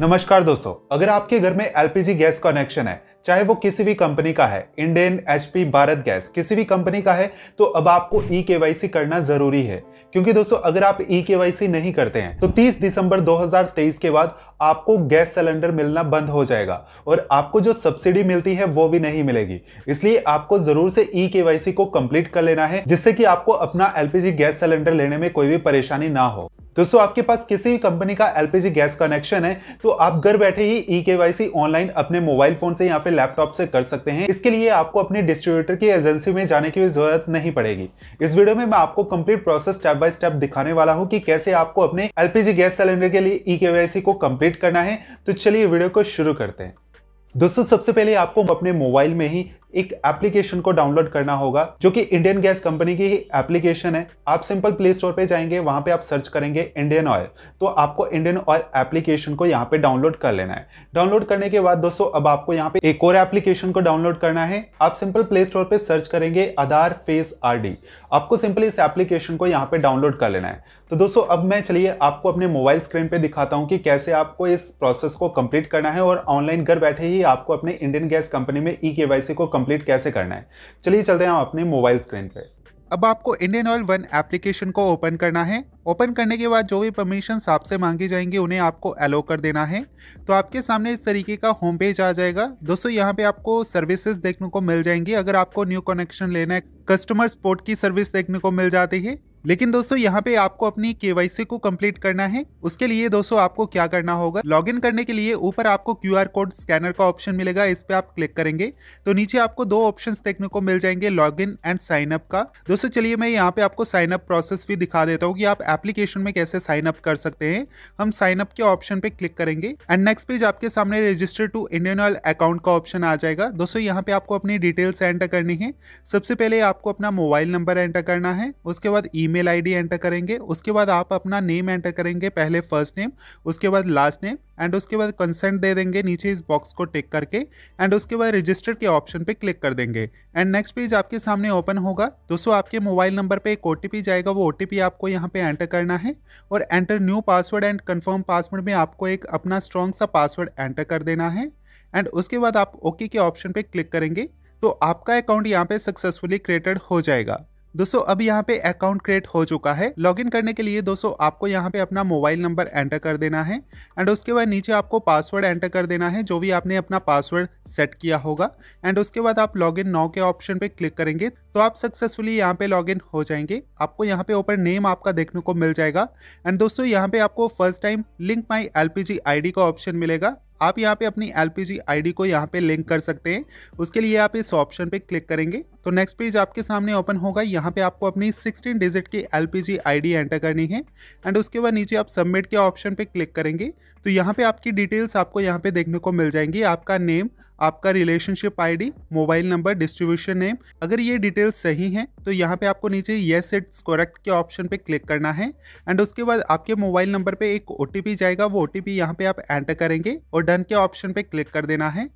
नमस्कार दोस्तों अगर आपके घर में एलपीजी गैस कनेक्शन है चाहे वो किसी भी कंपनी का है इंडियन एचपी भारत गैस किसी भी कंपनी का है तो अब आपको ई e के करना जरूरी है क्योंकि दोस्तों अगर आप ई e के नहीं करते हैं तो 30 दिसंबर 2023 के बाद आपको गैस सिलेंडर मिलना बंद हो जाएगा और आपको जो सब्सिडी मिलती है वो भी नहीं मिलेगी इसलिए आपको जरूर से ई e के को कंप्लीट कर लेना है जिससे कि आपको अपना एलपीजी गैस सिलेंडर लेने में कोई भी परेशानी ना हो दोस्तों आपके पास किसी भी कंपनी का एलपीजी गैस कनेक्शन है तो आप घर बैठे ही ई केवाईसी ऑनलाइन अपने मोबाइल फोन से या फिर लैपटॉप से कर सकते हैं इसके लिए आपको अपने डिस्ट्रीब्यूटर की एजेंसी में जाने की जरूरत नहीं पड़ेगी इस वीडियो में मैं आपको complete process step by step दिखाने वाला हूँ कि कैसे आपको अपने एलपीजी गैस सिलेंडर के लिए ई e केवाईसी को कम्प्लीट करना है तो चलिए वीडियो को शुरू करते हैं दोस्तों सबसे पहले आपको अपने मोबाइल में ही एक एप्लीकेशन को डाउनलोड करना होगा जो कि इंडियन गैस कंपनी की एप्लीकेशन है आप सिंपल प्ले स्टोर पे जाएंगे वहां पे आप सर्च करेंगे इंडियन ऑयल तो आपको इंडियन ऑयल एप्लीकेशन को यहाँ पे डाउनलोड कर लेना है डाउनलोड करने के बाद दोस्तों अब आपको यहाँ पे एक और एप्लीकेशन को डाउनलोड करना है आप सिंपल प्ले स्टोर पर सर्च करेंगे आधार फेस आर आपको सिंपल इस एप्लीकेशन को यहाँ पे डाउनलोड कर लेना है तो दोस्तों अब मैं चलिए आपको अपने मोबाइल स्क्रीन पे दिखाता हूँ कि कैसे आपको इस प्रोसेस को कंप्लीट करना है और ऑनलाइन घर बैठे ही आपको अपने इंडियन गैस कंपनी में ई के को कंप्लीट कैसे करना है चलिए चलते हैं हम अपने मोबाइल स्क्रीन पर अब आपको इंडियन ऑयल वन एप्लीकेशन को ओपन करना है ओपन करने के बाद जो भी परमिशन आपसे मांगी जाएंगी उन्हें आपको एलो कर देना है तो आपके सामने इस तरीके का होम पेज आ जाएगा दोस्तों यहाँ पे आपको सर्विसेज देखने को मिल जाएंगी अगर आपको न्यू कनेक्शन लेना है कस्टमर सपोर्ट की सर्विस देखने को मिल जाती है लेकिन दोस्तों यहाँ पे आपको अपनी केवाईसी को कंप्लीट करना है उसके लिए दोस्तों आपको क्या करना होगा लॉगिन करने के लिए ऊपर आपको क्यूआर कोड स्कैनर का ऑप्शन मिलेगा इस पे आप क्लिक करेंगे तो नीचे आपको दो ऑप्शन देखने को मिल जाएंगे log in and sign up का दोस्तों चलिए मैं यहाँ पे आपको साइन अप प्रोसेस भी दिखा देता हूँ कि आप एप्लीकेशन में कैसे साइन अप कर सकते हैं हम साइन अप के ऑप्शन पे क्लिक करेंगे एंड नेक्स्ट पेज आपके सामने register to Indian oil account का ऑप्शन आ जाएगा दोस्तों यहाँ पे आपको अपनी डिटेल्स एंटर करनी है सबसे पहले आपको अपना मोबाइल नंबर एंटर करना है उसके बाद ई ईमेल आईडी एंटर करेंगे उसके बाद आप अपना नेम एंटर करेंगे पहले फर्स्ट नेम उसके बाद लास्ट नेम एंड उसके बाद कंसेंट दे देंगे नीचे इस बॉक्स को टिक करके एंड उसके बाद रजिस्टर के ऑप्शन पे क्लिक कर देंगे एंड नेक्स्ट पेज आपके सामने ओपन होगा दोस्तों आपके मोबाइल नंबर पे एक ओ जाएगा वो ओ आपको यहाँ पे एंटर करना है और enter new password and confirm password में आपको एक अपना स्ट्रॉन्ग सा पासवर्ड एंटर कर देना है एंड उसके बाद आप ओके के ऑप्शन पर क्लिक करेंगे तो आपका अकाउंट यहाँ पे सक्सेसफुली क्रिएटेड हो जाएगा दोस्तों अब यहाँ पे अकाउंट क्रिएट हो चुका है लॉगिन करने के लिए दोस्तों आपको यहाँ पे अपना मोबाइल नंबर एंटर कर देना है एंड उसके बाद नीचे आपको पासवर्ड एंटर कर देना है जो भी आपने अपना पासवर्ड सेट किया होगा एंड उसके बाद आप लॉगिन नाउ के ऑप्शन पे क्लिक करेंगे तो आप सक्सेसफुली यहाँ पे लॉगिन हो जाएंगे आपको यहाँ पे ऊपर नेम आपका देखने को मिल जाएगा एंड दोस्तों यहाँ पे आपको first time link my L P का ऑप्शन मिलेगा आप यहाँ पे अपनी एल पी को यहाँ पे लिंक कर सकते हैं उसके लिए आप इस ऑप्शन पे क्लिक करेंगे तो नेक्स्ट पेज आपके सामने ओपन होगा यहाँ पे आपको अपनी 16 डिजिट की एल पी एंटर करनी है एंड उसके बाद नीचे आप सबमिट के ऑप्शन पे क्लिक करेंगे तो यहाँ पे आपकी डिटेल्स आपको यहाँ पे देखने को मिल जाएंगी आपका नेम आपका रिलेशनशिप आई मोबाइल नंबर डिस्ट्रीब्यूशन नेम अगर ये डिटेल्स सही हैं तो यहाँ पे आपको नीचे येस इट्स कोरेक्ट के ऑप्शन पे क्लिक करना है एंड उसके बाद आपके मोबाइल नंबर पर एक ओ जाएगा वो ओ टी यहाँ पे आप एंटर करेंगे और डन के ऑप्शन पे क्लिक कर देना है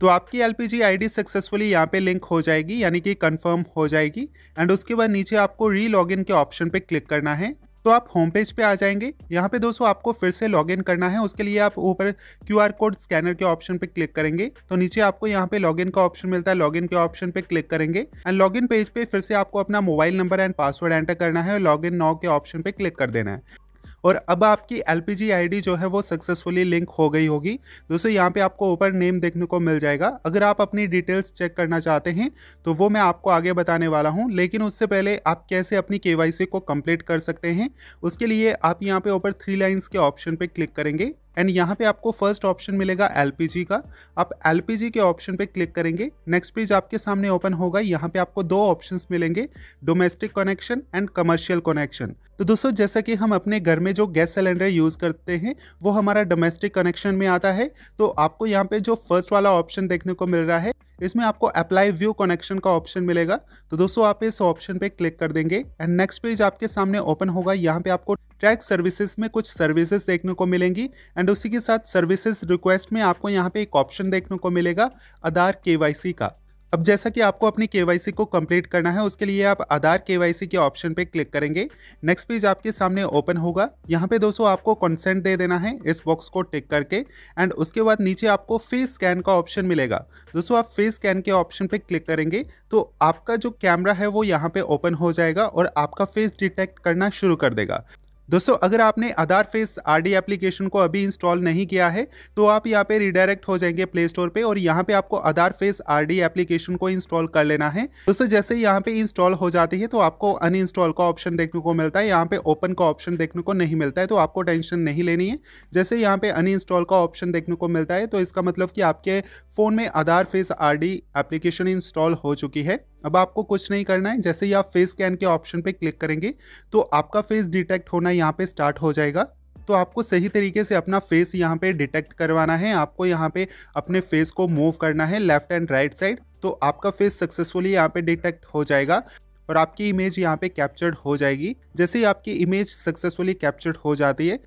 तो आपकी एल पी जी सक्सेसफुली यहाँ पे लिंक हो जाएगी यानी कि कंफर्म हो जाएगी एंड उसके बाद नीचे आपको री लॉगिन के ऑप्शन पे क्लिक करना है तो आप होम पेज पे आ जाएंगे यहाँ पे दोस्तों आपको फिर से लॉगिन करना है उसके लिए आप ऊपर क्यू आर कोड स्कैनर के ऑप्शन पे क्लिक करेंगे तो नीचे आपको यहाँ पे लॉगिन का ऑप्शन मिलता है लॉगिन के ऑप्शन पे क्लिक करेंगे एंड लॉगिन पेज पे फिर से आपको अपना mobile number and password enter करना है और लॉगिन नाउ के ऑप्शन पे क्लिक कर देना है और अब आपकी एल पी जो है वो सक्सेसफुली लिंक हो गई होगी दोस्तों यहाँ पर आपको ऊपर नेम देखने को मिल जाएगा अगर आप अपनी डिटेल्स चेक करना चाहते हैं तो वो मैं आपको आगे बताने वाला हूँ लेकिन उससे पहले आप कैसे अपनी के को कम्प्लीट कर सकते हैं उसके लिए आप यहाँ पे ऊपर थ्री लाइन्स के ऑप्शन पर क्लिक करेंगे एंड यहाँ पे आपको फर्स्ट ऑप्शन मिलेगा एल का आप एल के ऑप्शन पे क्लिक करेंगे नेक्स्ट पेज आपके सामने ओपन होगा यहाँ पे आपको दो ऑप्शन मिलेंगे domestic connection and commercial connection तो दोस्तों जैसा कि हम अपने घर में जो गैस सिलेंडर यूज़ करते हैं वो हमारा डोमेस्टिक कनेक्शन में आता है तो आपको यहाँ पे जो फर्स्ट वाला ऑप्शन देखने को मिल रहा है इसमें आपको अप्लाई व्यू कनेक्शन का ऑप्शन मिलेगा तो दोस्तों आप इस ऑप्शन पे क्लिक कर देंगे एंड नेक्स्ट पेज आपके सामने ओपन होगा यहाँ पे आपको ट्रैक सर्विसेज में कुछ सर्विसेज देखने को मिलेंगी एंड उसी के साथ सर्विसेज रिक्वेस्ट में आपको यहाँ पे एक ऑप्शन देखने को मिलेगा आधार के का अब जैसा कि आपको अपनी के को कंप्लीट करना है उसके लिए आप आधार के के ऑप्शन पे क्लिक करेंगे नेक्स्ट पेज आपके सामने ओपन होगा यहाँ पे दोस्तों आपको कंसेंट दे देना है इस बॉक्स को टिक करके एंड उसके बाद नीचे आपको फेस स्कैन का ऑप्शन मिलेगा दोस्तों आप फेस स्कैन के ऑप्शन पे क्लिक करेंगे तो आपका जो कैमरा है वो यहाँ पे ओपन हो जाएगा और आपका फेस डिटेक्ट करना शुरू कर देगा दोस्तों अगर आपने आधार फेस आर एप्लीकेशन को अभी इंस्टॉल नहीं किया है तो आप यहाँ पे रिडायरेक्ट हो जाएंगे प्ले स्टोर पे और यहाँ पे आपको आधार फेस आर एप्लीकेशन को इंस्टॉल कर लेना है दोस्तों जैसे यहाँ पे इंस्टॉल हो जाती है तो आपको अनइंस्टॉल का ऑप्शन देखने को मिलता है यहाँ पे ओपन का ऑप्शन देखने को नहीं मिलता है तो आपको टेंशन नहीं लेनी है जैसे यहाँ पे अनइंस्टॉल का ऑप्शन देखने को मिलता है तो इसका मतलब कि आपके फ़ोन में Aadhaar face R application install हो चुकी है अब आपको कुछ नहीं करना है जैसे ही आप फेस स्कैन के ऑप्शन पे क्लिक करेंगे तो आपका फेस डिटेक्ट होना यहाँ पे स्टार्ट हो जाएगा तो आपको सही तरीके से अपना फेस यहाँ पे डिटेक्ट करवाना है आपको यहाँ पे अपने फेस को मूव करना है लेफ्ट एंड राइट साइड तो आपका फेस सक्सेसफुली यहाँ पे डिटेक्ट हो जाएगा और आपकी इमेज यहाँ पे कैप्चर्ड हो जाएगी जैसे ही आपकी इमेज सक्सेसफुली कैप्चर्ड हो जाती है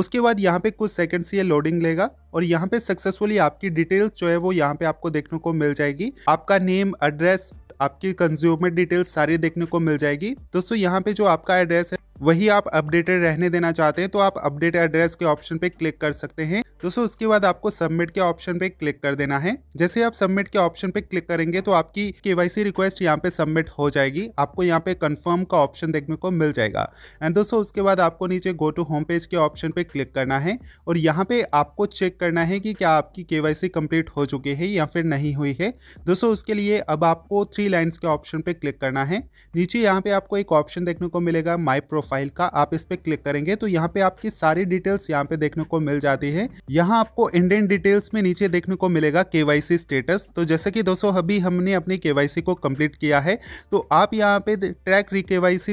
उसके बाद यहाँ पे कुछ सेकंड्स ये लोडिंग लेगा और यहाँ पे सक्सेसफुली आपकी डिटेल्स जो है वो यहाँ पे आपको देखने को मिल जाएगी आपका नेम एड्रेस आपकी कंज्यूमर डिटेल्स सारी देखने को मिल जाएगी दोस्तों यहाँ पे जो आपका एड्रेस है वही आप अपडेटेड रहने देना चाहते हैं तो आप अपडेट एड्रेस के ऑप्शन पे क्लिक कर सकते हैं दोस्तों उसके बाद आपको सबमिट के ऑप्शन पे क्लिक कर देना है जैसे आप सबमिट के ऑप्शन पे क्लिक करेंगे तो आपकी केवाईसी रिक्वेस्ट यहाँ पे सबमिट हो जाएगी आपको यहाँ पे कंफर्म का ऑप्शन देखने को मिल जाएगा एंड दोस्तों उसके बाद आपको नीचे गो टू होम पेज के ऑप्शन पे क्लिक करना है और यहाँ पे आपको चेक करना है कि क्या आपकी केवाईसी कंप्लीट हो चुकी है या फिर नहीं हुई है दोस्तों उसके लिए अब आपको थ्री लाइन्स के ऑप्शन पे क्लिक करना है नीचे यहाँ पे आपको एक ऑप्शन देखने को मिलेगा माई प्रोफाइल प्रोफाइल का आप इस पर क्लिक करेंगे तो यहाँ पे आपकी सारी डिटेल्स यहाँ पे देखने को मिल जाती है यहाँ आपको इंडियन डिटेल्स में नीचे देखने को मिलेगा केवाईसी स्टेटस तो जैसे कि दोस्तों अभी हमने अपनी केवाईसी को कंप्लीट किया है तो आप यहाँ पे ट्रैक री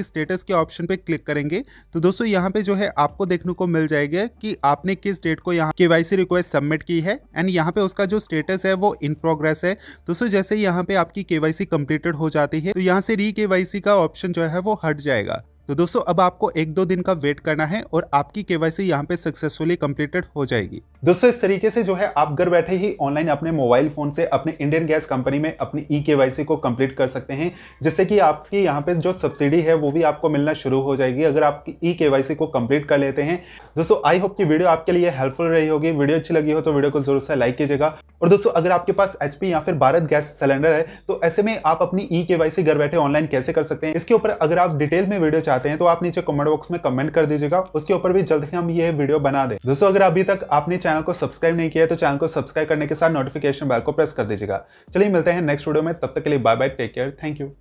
स्टेटस के ऑप्शन पे क्लिक करेंगे तो दोस्तों यहाँ पे जो है आपको देखने को मिल जाएगा कि आपने किस डेट को यहाँ केवाईसी रिक्वेस्ट सबमिट की है एंड यहाँ पे उसका जो स्टेटस है वो इन प्रोग्रेस है दोस्तों जैसे यहाँ पे आपकी केवाईसी कंप्लीटेड हो जाती है तो यहाँ से री केवाईसी का ऑप्शन जो है वो हट जाएगा तो दोस्तों अब आपको एक दो दिन का वेट करना है और आपकी केवाईसी यहाँ पे सक्सेसफुली कंप्लीटेड हो जाएगी दोस्तों इस तरीके से जो है आप घर बैठे ही ऑनलाइन अपने मोबाइल फोन से अपने इंडियन गैस कंपनी में अपनी ई e के को कंप्लीट कर सकते हैं जिससे कि आपकी यहाँ पे जो सब्सिडी है वो भी आपको मिलना शुरू हो जाएगी अगर आप ई e के को कंप्लीट कर लेते हैं दोस्तों आई होप की वीडियो आपके लिए हेल्पफुल रही होगी वीडियो अच्छी लगी हो तो वीडियो को जरूर से लाइक कीजिएगा और दोस्तों अगर आपके पास एच या फिर भारत गैस सिलेंडर है तो ऐसे में आप अपनी ई e के घर बैठे ऑनलाइन कैसे कर सकते हैं इसके ऊपर अगर आप डिटेल में वीडियो चाहते चाहते हैं तो आप नीचे कमेंट बॉक्स में कमेंट कर दीजिएगा उसके ऊपर भी जल्द ही हम ये वीडियो बना दें दोस्तों अगर अभी तक आपने चैनल को सब्सक्राइब नहीं किया है तो चैनल को सब्सक्राइब करने के साथ नोटिफिकेशन बेल को प्रेस कर दीजिएगा चलिए मिलते हैं नेक्स्ट वीडियो में तब तक के लिए bye bye take care thank you